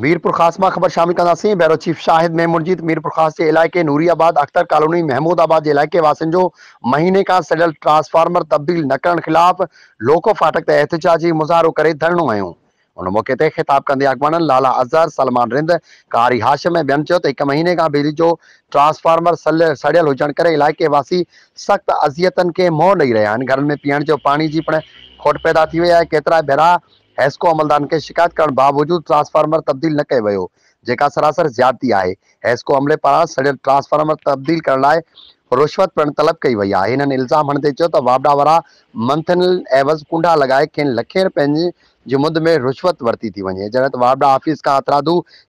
मीरपुर खासमा खबर शामिल का बैरो चीफ शाहिद महमूद जीत मीरपुर खास के इलाके नूरियाबाद अख्तर कॉलोनी महमूदाबाद इलाके वासन जो महीने का सडियल ट्रांसफार्मर तब्दील न करण ख़िलाफ़ लोको फाटक ते एहतजाजी मुज़ाहिरो करे धरणो हयो उन मौके ते ख़िताब कंदे अगवाननि लाला अज़हर सलमान रिंद कारी हाशिम में ॿियनि एक महीने का बिजली जो ट्रांसफार्मर सल सड़ियल हुजण करे इलाइक़े वासी सख़्त अजियतन के मोह ॾेई रहा आहिनि घरनि में पीअण जो पाणी जी पिणु खोट पैदा थी वई आहे केतिरा भेरा हैस्को को अमलदान खे शिकायत करण बावजूद ट्रांसफार्मर तब्दील न कयो वियो जेका सरासर ज्यादती है हैस अमले पारा सड़ियल ट्रांसफार्मर तब्दील कर लाइ रुश्वत पिणु तलब कई वही है हिननि इल्ज़ाम हणंदे चयो मंथनल एवज़ कुंडा लॻाए खेनि लखें रुपये जी मुद में रुश्वत वरती थी वञे जॾहिं वाबड़ा ऑफिस का हथरादू